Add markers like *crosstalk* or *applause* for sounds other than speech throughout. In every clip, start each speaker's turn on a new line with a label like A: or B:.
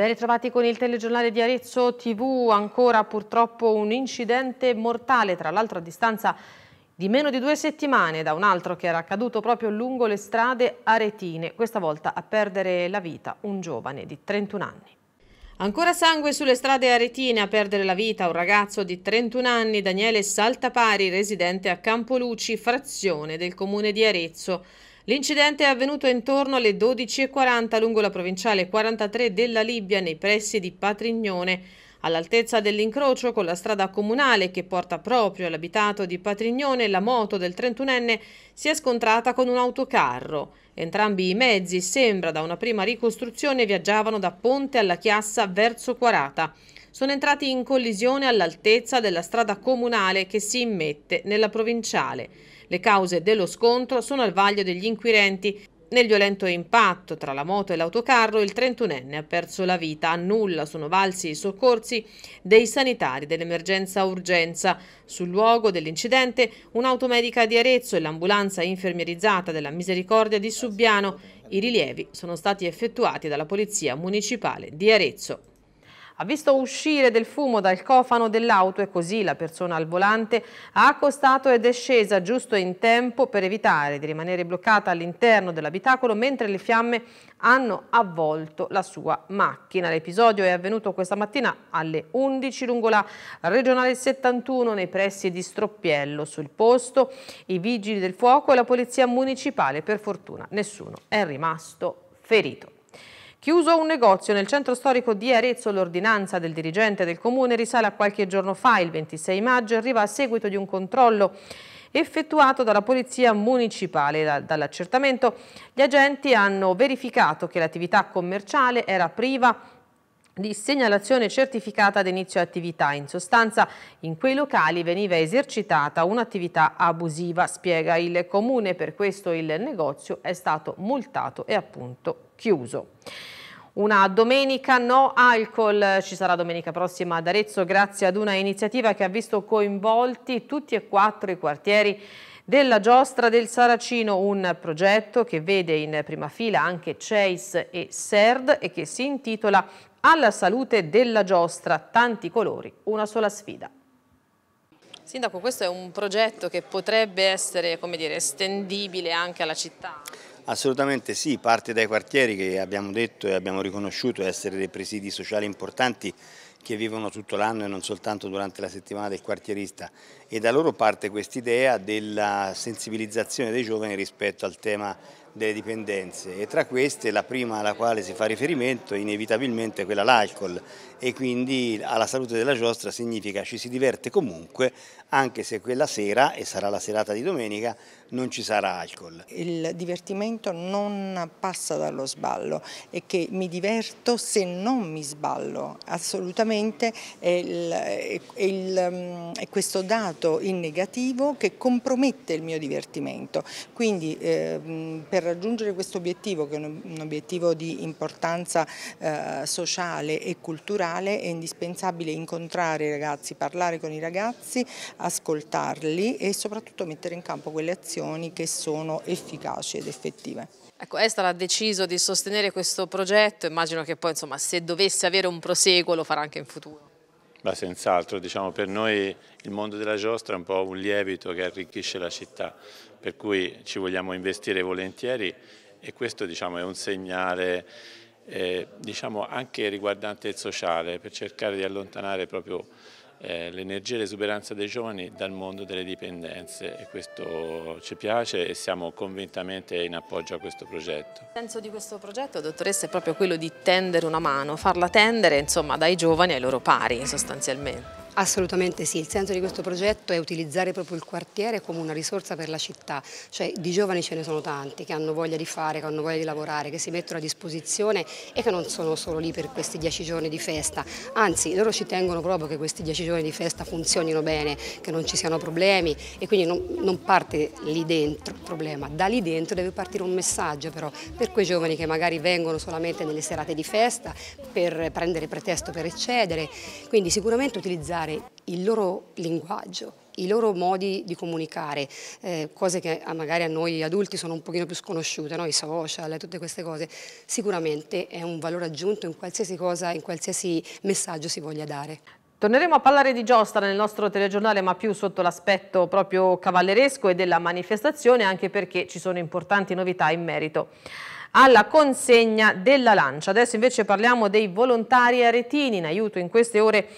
A: Ben ritrovati con il telegiornale di Arezzo TV, ancora purtroppo un incidente mortale, tra l'altro a distanza di meno di due settimane da un altro che era accaduto proprio lungo le strade aretine, questa volta a perdere la vita un giovane di 31 anni. Ancora sangue sulle strade aretine a perdere la vita un ragazzo di 31 anni, Daniele Saltapari, residente a Campoluci, frazione del comune di Arezzo. L'incidente è avvenuto intorno alle 12.40 lungo la provinciale 43 della Libia nei pressi di Patrignone, All'altezza dell'incrocio con la strada comunale che porta proprio all'abitato di Patrignone, la moto del 31enne si è scontrata con un autocarro. Entrambi i mezzi, sembra da una prima ricostruzione, viaggiavano da Ponte alla Chiassa verso Quarata. Sono entrati in collisione all'altezza della strada comunale che si immette nella provinciale. Le cause dello scontro sono al vaglio degli inquirenti. Nel violento impatto tra la moto e l'autocarro il 31enne ha perso la vita. A nulla sono valsi i soccorsi dei sanitari dell'emergenza urgenza. Sul luogo dell'incidente un'automedica di Arezzo e l'ambulanza infermierizzata della Misericordia di Subbiano. I rilievi sono stati effettuati dalla Polizia Municipale di Arezzo ha visto uscire del fumo dal cofano dell'auto e così la persona al volante ha accostato ed è scesa giusto in tempo per evitare di rimanere bloccata all'interno dell'abitacolo mentre le fiamme hanno avvolto la sua macchina. L'episodio è avvenuto questa mattina alle 11 lungo la regionale 71 nei pressi di Stroppiello. Sul posto i vigili del fuoco e la polizia municipale per fortuna nessuno è rimasto ferito. Chiuso un negozio nel centro storico di Arezzo, l'ordinanza del dirigente del comune risale a qualche giorno fa, il 26 maggio, arriva a seguito di un controllo effettuato dalla polizia municipale. Dall'accertamento gli agenti hanno verificato che l'attività commerciale era priva di segnalazione certificata ad inizio attività. In sostanza in quei locali veniva esercitata un'attività abusiva, spiega il comune, per questo il negozio è stato multato e appunto chiuso una domenica no alcol ci sarà domenica prossima ad Arezzo grazie ad una iniziativa che ha visto coinvolti tutti e quattro i quartieri della giostra del Saracino, un progetto che vede in prima fila anche CEIS e SERD e che si intitola Alla salute della giostra, tanti colori, una sola sfida. Sindaco, questo è un progetto che potrebbe essere dire, estendibile anche alla città?
B: Assolutamente sì, parte dai quartieri che abbiamo detto e abbiamo riconosciuto essere dei presidi sociali importanti che vivono tutto l'anno e non soltanto durante la settimana del quartierista e da loro parte quest'idea della sensibilizzazione dei giovani rispetto al tema delle dipendenze e tra queste la prima alla quale si fa riferimento inevitabilmente è quella l'alcol e quindi alla salute della giostra significa ci si diverte comunque anche se quella sera, e sarà la serata di domenica, non ci sarà alcol.
C: Il divertimento non passa dallo sballo, è che mi diverto se non mi sballo, assolutamente è, il, è, il, è questo dato in negativo che compromette il mio divertimento, quindi eh, per raggiungere questo obiettivo che è un, obiettivo di importanza eh, sociale e culturale essenziale, è indispensabile incontrare i ragazzi, parlare con i ragazzi, ascoltarli e soprattutto mettere in campo quelle azioni che sono efficaci ed effettive.
A: Ecco, Estal ha deciso di sostenere questo progetto, immagino che poi insomma, se dovesse avere un proseguo lo farà anche in futuro.
D: Ma Senz'altro, diciamo, per noi il mondo della giostra è un po' un lievito che arricchisce la città, per cui ci vogliamo investire volentieri e questo diciamo, è un segnale eh, diciamo anche riguardante il sociale, per cercare di allontanare proprio eh, l'energia e l'esuberanza dei giovani dal mondo delle dipendenze e questo ci piace e siamo convintamente in appoggio a questo
E: progetto. Il senso di questo progetto,
A: dottoressa, è proprio quello di tendere una mano, farla tendere insomma, dai giovani ai loro pari sostanzialmente.
E: Assolutamente sì, il senso di questo progetto è utilizzare proprio il quartiere come una risorsa per la città, cioè di giovani ce ne sono tanti che hanno voglia di fare, che hanno voglia di lavorare, che si mettono a disposizione e che non sono solo lì per questi dieci giorni di festa, anzi loro ci tengono proprio che questi dieci giorni di festa funzionino bene, che non ci siano problemi e quindi non, non parte lì dentro il problema, da lì dentro deve partire un messaggio però per quei giovani che magari vengono solamente nelle serate di festa per prendere pretesto per eccedere, quindi sicuramente utilizzare trovare il loro linguaggio, i loro modi di comunicare, eh, cose che magari a noi adulti sono un pochino più sconosciute, no? i social, tutte queste cose, sicuramente è un valore aggiunto in qualsiasi cosa, in qualsiasi messaggio si voglia dare.
A: Torneremo a parlare di giostra nel nostro telegiornale ma più sotto l'aspetto proprio cavalleresco e della manifestazione anche perché ci sono importanti novità in merito alla consegna della lancia. Adesso invece parliamo dei volontari aretini in aiuto in queste ore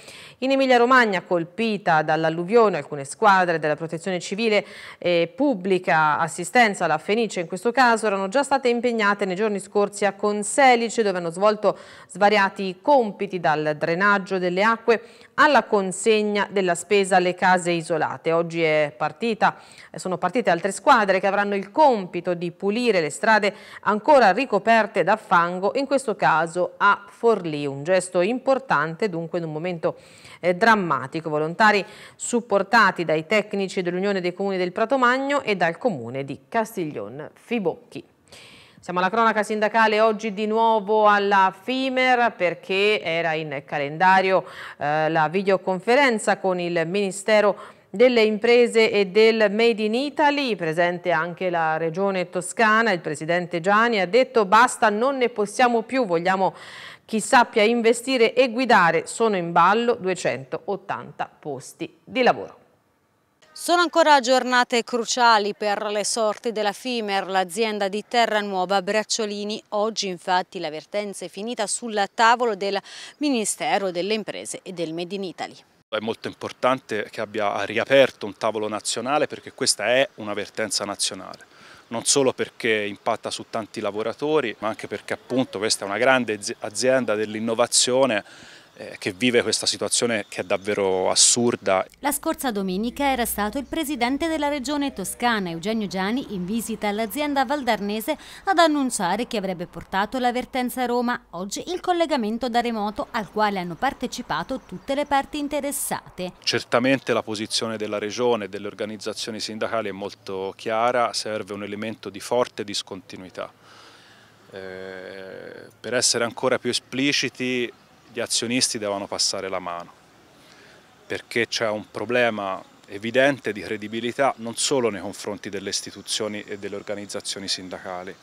A: in Emilia-Romagna, colpita dall'alluvione, alcune squadre della protezione civile e pubblica assistenza alla Fenice in questo caso erano già state impegnate nei giorni scorsi a Conselice dove hanno svolto svariati compiti dal drenaggio delle acque alla consegna della spesa alle case isolate. Oggi partita, sono partite altre squadre che avranno il compito di pulire le strade ancora ricoperte da fango, in questo caso a Forlì. Un gesto importante dunque in un momento drammatico. Volontari supportati dai tecnici dell'Unione dei Comuni del Prato Magno e dal Comune di Castiglion Fibocchi. Siamo alla cronaca sindacale oggi di nuovo alla FIMER perché era in calendario eh, la videoconferenza con il Ministero delle imprese e del Made in Italy, presente anche la regione toscana, il presidente Gianni ha detto basta, non ne possiamo più, vogliamo chi sappia investire e guidare sono in ballo 280 posti di lavoro.
E: Sono ancora giornate cruciali per le sorti della FIMER, l'azienda di Terranuova Bracciolini. Oggi infatti la vertenza è finita sul tavolo del Ministero delle Imprese e del Made in Italy.
F: È molto importante che abbia riaperto un tavolo nazionale perché questa è una vertenza nazionale non solo perché impatta su tanti lavoratori, ma anche perché appunto questa è una grande azienda dell'innovazione eh, che vive questa situazione che è davvero assurda.
E: La scorsa domenica era stato il presidente della regione toscana Eugenio Gianni in visita all'azienda valdarnese ad annunciare che avrebbe portato l'avvertenza a Roma, oggi il collegamento da remoto al quale hanno partecipato tutte le parti interessate.
F: Certamente la posizione della regione e delle organizzazioni sindacali è molto chiara, serve un elemento di forte discontinuità. Eh, per essere ancora più espliciti gli azionisti devono passare la mano, perché c'è un problema evidente di credibilità non solo nei confronti delle istituzioni e delle organizzazioni sindacali,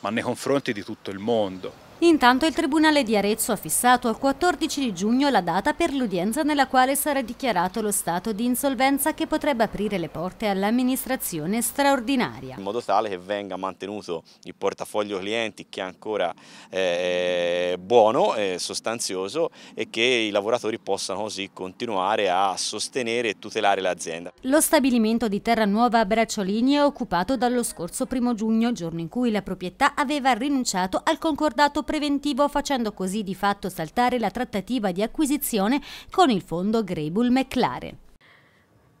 F: ma nei confronti di tutto il mondo,
E: Intanto il Tribunale di Arezzo ha fissato al 14 di giugno la data per l'udienza nella quale sarà dichiarato lo stato di insolvenza che potrebbe aprire le porte all'amministrazione straordinaria. In
B: modo tale che venga mantenuto il portafoglio clienti che è ancora eh, buono, e sostanzioso e che i lavoratori possano così continuare a sostenere e tutelare l'azienda.
E: Lo stabilimento di Terra Nuova a Bracciolini è occupato dallo scorso primo giugno, giorno in cui la proprietà aveva rinunciato al concordato preventivo facendo così di fatto saltare la trattativa di acquisizione con il fondo Greybull McLaren.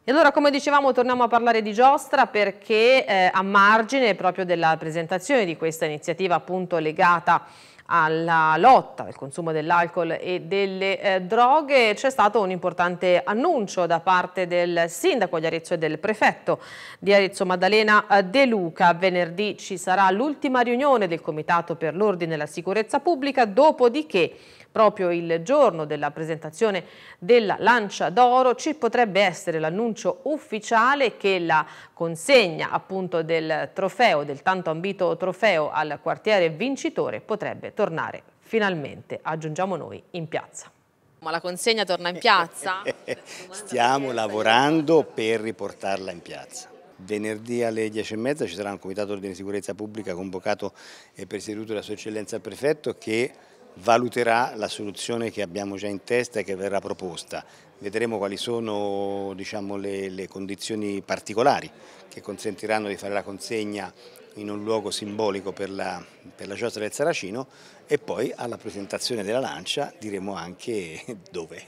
E: E allora come
A: dicevamo torniamo a parlare di giostra perché eh, a margine proprio della presentazione di questa iniziativa appunto legata alla lotta al consumo dell'alcol e delle eh, droghe c'è stato un importante annuncio da parte del sindaco di Arezzo e del prefetto di Arezzo Maddalena eh, De Luca. Venerdì ci sarà l'ultima riunione del Comitato per l'Ordine e la Sicurezza Pubblica, dopodiché Proprio il giorno della presentazione della Lancia d'Oro ci potrebbe essere l'annuncio ufficiale che la consegna appunto del trofeo, del tanto ambito trofeo al quartiere vincitore potrebbe tornare finalmente, aggiungiamo noi, in piazza. Ma la consegna torna in piazza?
B: *laughs* Stiamo lavorando per riportarla in piazza. Venerdì alle 10 e mezza ci sarà un comitato di sicurezza pubblica convocato e presieduto da Sua Eccellenza Prefetto che valuterà la soluzione che abbiamo già in testa e che verrà proposta. Vedremo quali sono diciamo, le, le condizioni particolari che consentiranno di fare la consegna in un luogo simbolico per la, per la giostra del Saracino e poi alla presentazione della lancia diremo anche *laughs* dove.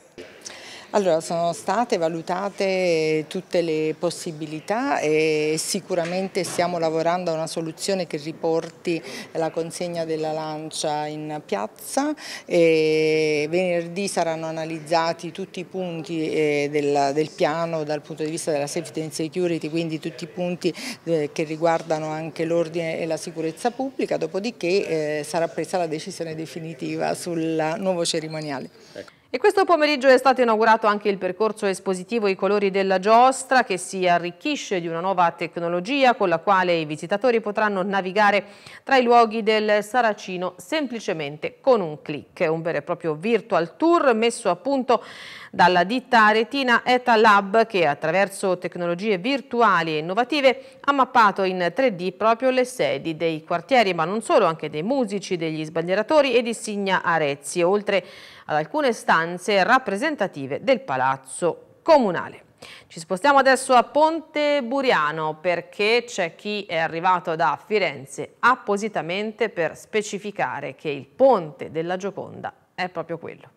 C: Allora, sono state valutate tutte le possibilità e sicuramente stiamo lavorando a una soluzione che riporti la consegna della lancia in piazza. E venerdì saranno analizzati tutti i punti eh, del, del, piano dal punto di vista della safety and security, quindi tutti i punti eh, che riguardano anche l'ordine e la sicurezza pubblica, dopodiché eh, sarà presa la decisione definitiva sul nuovo cerimoniale. Ecco.
A: E questo pomeriggio è stato inaugurato anche il percorso espositivo I colori della giostra che si arricchisce di una nuova tecnologia con la quale i visitatori potranno navigare tra i luoghi del Saracino semplicemente con un clic. Un vero e proprio virtual tour messo a punto dalla ditta aretina ETA Lab che attraverso tecnologie virtuali e innovative ha mappato in 3D proprio le sedi dei quartieri ma non solo, anche dei musici, degli sbandieratori e di Signa Arezzi, oltre ad alcune stanze rappresentative del palazzo comunale. Ci spostiamo adesso a Ponte Buriano perché c'è chi è arrivato da Firenze appositamente per specificare che il ponte della Gioconda è proprio quello.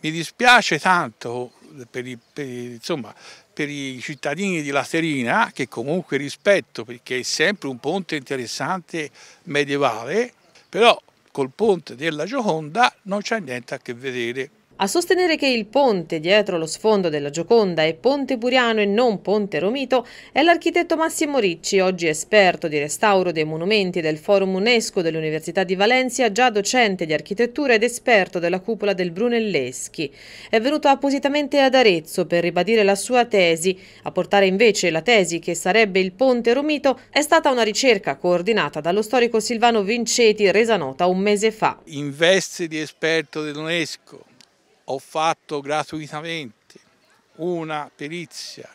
G: Mi dispiace tanto per i, per, insomma, per i cittadini di Laterina che comunque rispetto perché è sempre un ponte interessante medievale, però col ponte della Gioconda non c'è niente a che vedere.
A: A sostenere che il ponte dietro lo sfondo della Gioconda è ponte Buriano e non ponte Romito è l'architetto Massimo Ricci, oggi esperto di restauro dei monumenti del Forum UNESCO dell'Università di Valencia, già docente di architettura ed esperto della cupola del Brunelleschi. È venuto appositamente ad Arezzo per ribadire la sua tesi. A portare invece la tesi che sarebbe il ponte Romito è stata una ricerca coordinata dallo storico Silvano Vinceti resa nota un mese fa.
G: In veste di esperto dell'UNESCO ho fatto gratuitamente una perizia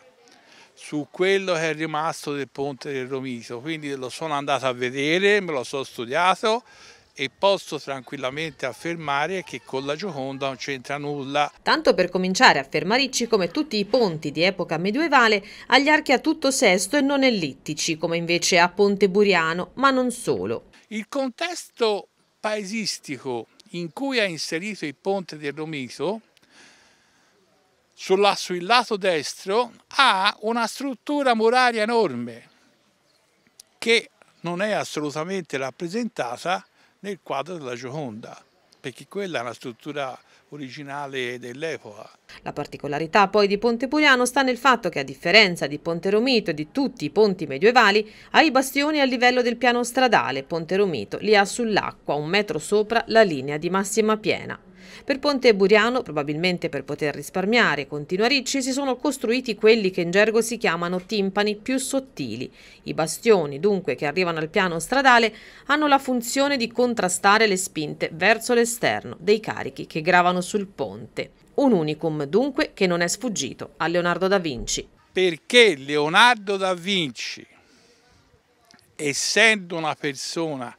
G: su quello che è rimasto del ponte del Romito, quindi lo sono andato a vedere, me lo sono studiato e posso tranquillamente affermare che con la Gioconda non c'entra nulla.
A: Tanto per cominciare a Fermaricci, come tutti i ponti di epoca medievale, agli archi a tutto sesto e non ellittici, come invece a Ponte Buriano, ma non solo.
G: Il contesto paesistico in cui ha inserito il ponte del Romito, sul lato destro ha una struttura muraria enorme che non è assolutamente rappresentata nel quadro della Gioconda perché quella è una struttura originale dell'epoca.
A: La particolarità poi di Ponte Puriano sta nel fatto che a differenza di Ponte Romito e di tutti i ponti medievali ha i bastioni a livello del piano stradale, Ponte Romito li ha sull'acqua un metro sopra la linea di massima piena. Per Ponte Buriano, probabilmente per poter risparmiare, continua Ricci, si sono costruiti quelli che in gergo si chiamano timpani più sottili. I bastioni, dunque, che arrivano al piano stradale, hanno la funzione di contrastare le spinte verso l'esterno dei carichi che gravano sul ponte. Un unicum, dunque, che non è sfuggito a Leonardo da Vinci.
G: Perché Leonardo da Vinci, essendo una persona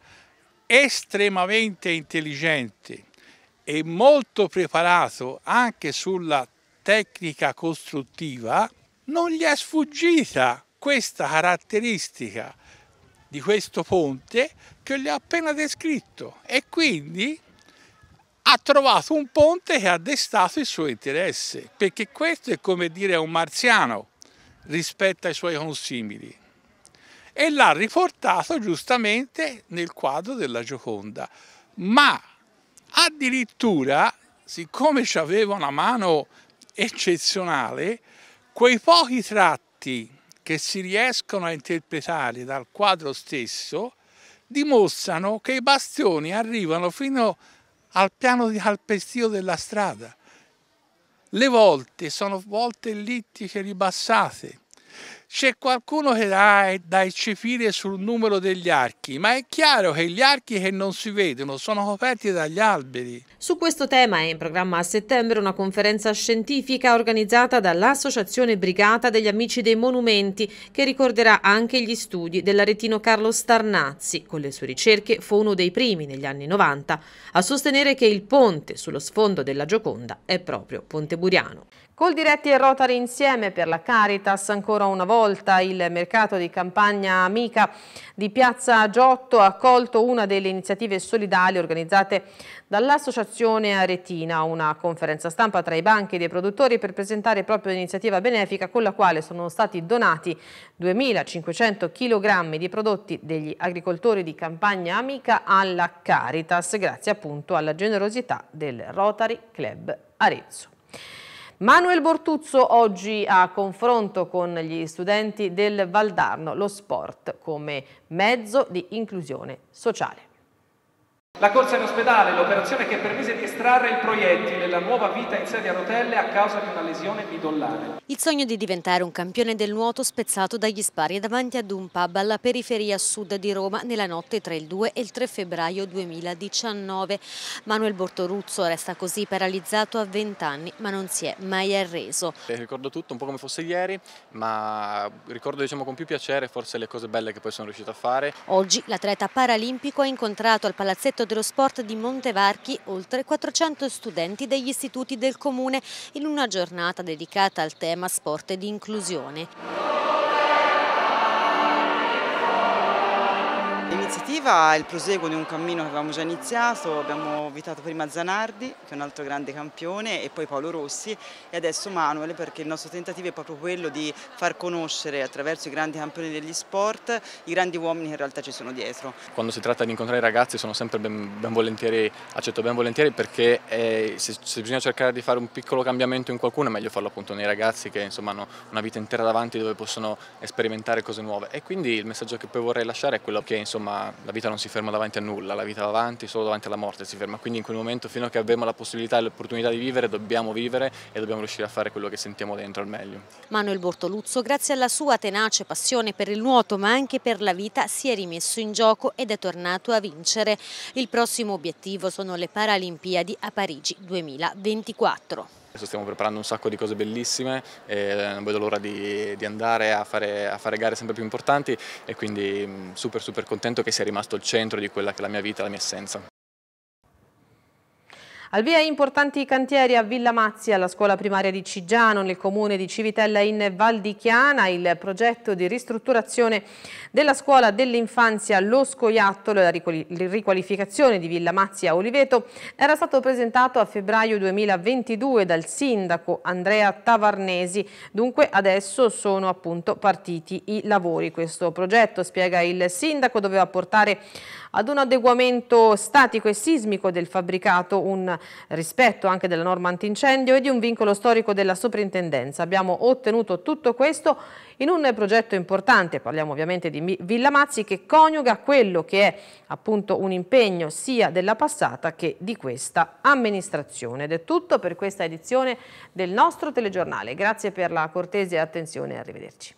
G: estremamente intelligente, è molto preparato anche sulla tecnica costruttiva, non gli è sfuggita questa caratteristica di questo ponte che gli ho appena descritto e quindi ha trovato un ponte che ha destato il suo interesse, perché questo è come dire un marziano rispetto ai suoi consimili e l'ha riportato giustamente nel quadro della Gioconda. Ma Addirittura, siccome aveva una mano eccezionale, quei pochi tratti che si riescono a interpretare dal quadro stesso dimostrano che i bastioni arrivano fino al piano di calpestio della strada. Le volte sono volte ellittiche ribassate, c'è qualcuno che dà da eccepire sul numero degli archi, ma è chiaro che gli archi che non si vedono sono coperti dagli alberi. Su questo tema è in programma
A: a settembre una conferenza scientifica organizzata dall'Associazione Brigata degli Amici dei Monumenti, che ricorderà anche gli studi dell'aretino Carlo Starnazzi. Con le sue ricerche fu uno dei primi negli anni 90 a sostenere che il ponte sullo sfondo della Gioconda è proprio Ponte Buriano. Col diretti e Rotary insieme per la Caritas ancora una volta il mercato di campagna amica di Piazza Giotto ha accolto una delle iniziative solidali organizzate dall'Associazione Aretina, una conferenza stampa tra i banchi dei produttori per presentare proprio l'iniziativa benefica con la quale sono stati donati 2.500 kg di prodotti degli agricoltori di campagna amica alla Caritas grazie appunto alla generosità del Rotary Club Arezzo. Manuel Bortuzzo oggi a confronto con gli studenti del Valdarno lo sport come mezzo di inclusione
E: sociale.
F: La corsa in ospedale, l'operazione che permise di estrarre il proiettile e nuova vita in sedia a rotelle a causa di una lesione midollare.
E: Il sogno di diventare un campione del nuoto spezzato dagli spari davanti ad un pub alla periferia sud di Roma nella notte tra il 2 e il 3 febbraio 2019. Manuel Bortoruzzo resta così paralizzato a 20 anni ma non si è mai
D: arreso. Eh, ricordo tutto un po' come fosse ieri ma ricordo diciamo, con più piacere forse le cose belle che poi sono riuscito a fare.
E: Oggi l'atleta paralimpico ha incontrato al palazzetto Dipartimento dello Sport di Montevarchi oltre 400 studenti degli istituti del Comune in una giornata dedicata al tema sport ed inclusione iniziativa
C: il proseguo di un cammino che avevamo già iniziato, abbiamo invitato prima Zanardi, che è un altro grande campione, e poi Paolo Rossi e adesso Manuel perché il nostro tentativo è proprio quello di far conoscere attraverso i grandi campioni degli sport i grandi uomini che in realtà ci sono dietro.
D: Quando si tratta di incontrare i ragazzi sono sempre ben, ben volentieri, accetto ben volentieri perché è, eh, se, se, bisogna cercare di fare un piccolo cambiamento in qualcuno è meglio farlo appunto nei ragazzi che insomma hanno una vita intera davanti dove possono sperimentare cose nuove e quindi il messaggio che poi vorrei lasciare è quello che insomma la vita non si ferma davanti a nulla, la vita va avanti, solo davanti alla morte si ferma, quindi in quel momento fino a che abbiamo la possibilità e l'opportunità di vivere dobbiamo vivere e dobbiamo riuscire a fare quello che sentiamo dentro al meglio.
E: Manuel Bortoluzzo, grazie alla sua tenace passione per il nuoto ma anche per la vita, si è rimesso in gioco ed è tornato a vincere. Il prossimo obiettivo sono le Paralimpiadi a Parigi 2024.
D: Adesso stiamo preparando un sacco di cose bellissime, non eh, vedo l'ora di, di, andare a fare, a fare, gare sempre più importanti e quindi mm, super super contento che sia rimasto il centro di quella che è la mia vita, la mia essenza.
A: Al via importanti cantieri a Villa Mazzi, alla scuola primaria di Cigiano, nel comune di Civitella in Val di Chiana, il progetto di ristrutturazione della scuola dell'infanzia Lo Scoiattolo e la riqualificazione di Villa Mazzi a Oliveto era stato presentato a febbraio 2022 dal sindaco Andrea Tavarnesi, dunque adesso sono appunto partiti i lavori. Questo progetto, spiega il sindaco, doveva portare ad un adeguamento statico e sismico del fabbricato, un rispetto anche della norma antincendio e di un vincolo storico della soprintendenza. Abbiamo ottenuto tutto questo in un progetto importante, parliamo ovviamente di Villa Mazzi, che coniuga quello che è appunto un impegno sia della passata che di questa amministrazione. Ed è tutto per questa edizione del nostro telegiornale. Grazie per la cortese attenzione e arrivederci.